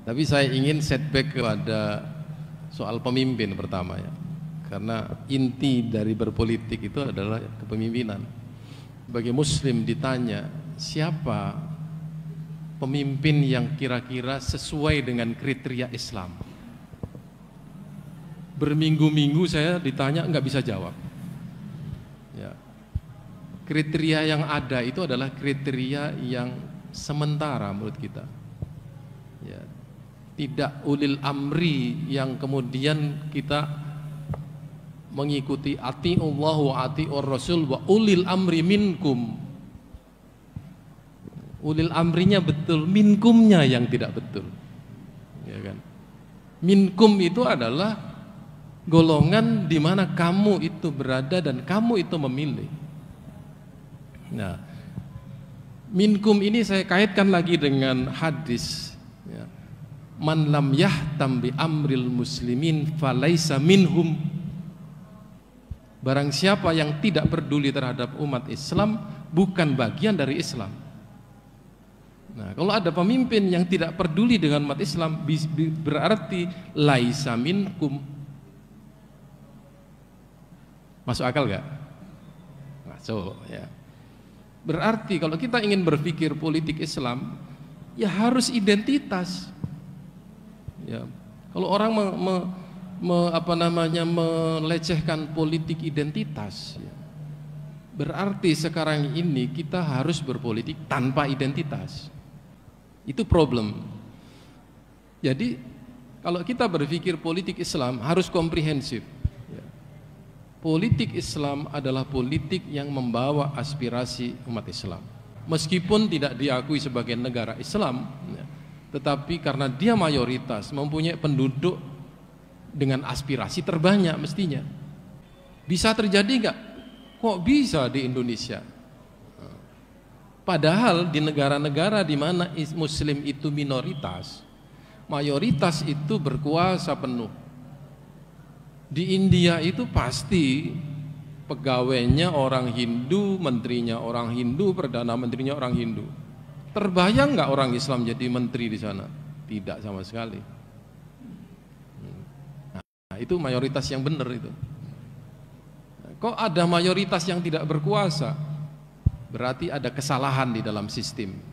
Tapi saya ingin setback kepada soal pemimpin pertama ya. Karena inti dari berpolitik itu adalah kepemimpinan. Bagi muslim ditanya, siapa pemimpin yang kira-kira sesuai dengan kriteria Islam? Berminggu-minggu saya ditanya nggak bisa jawab. Ya. Kriteria yang ada itu adalah kriteria yang sementara menurut kita. Ya, tidak ulil amri yang kemudian kita mengikuti ati Allah wa ati or Rasul wa ulil amri minkum ulil amrinya betul minkumnya yang tidak betul ya kan minkum itu adalah golongan di mana kamu itu berada dan kamu itu memilih nah minkum ini saya kaitkan lagi dengan hadis man lam yahtam bi amril muslimin falaisa minhum barang siapa yang tidak peduli terhadap umat Islam bukan bagian dari Islam nah kalau ada pemimpin yang tidak peduli dengan umat Islam berarti laisa minkum masuk akal gak? masuk ya berarti kalau kita ingin berpikir politik Islam ya harus identitas Ya. Kalau orang me, me, me, apa namanya melecehkan politik identitas, ya. berarti sekarang ini kita harus berpolitik tanpa identitas. Itu problem. Jadi kalau kita berpikir politik Islam harus komprehensif. Ya. Politik Islam adalah politik yang membawa aspirasi umat Islam. Meskipun tidak diakui sebagai negara Islam, ya, tetapi karena dia mayoritas mempunyai penduduk dengan aspirasi terbanyak mestinya. Bisa terjadi nggak? Kok bisa di Indonesia? Padahal di negara-negara di mana muslim itu minoritas, mayoritas itu berkuasa penuh. Di India itu pasti pegawainya orang Hindu, menterinya orang Hindu, perdana menterinya orang Hindu Terbayang nggak orang Islam jadi menteri di sana? Tidak sama sekali. Nah, itu mayoritas yang benar itu. Kok ada mayoritas yang tidak berkuasa? Berarti ada kesalahan di dalam sistem.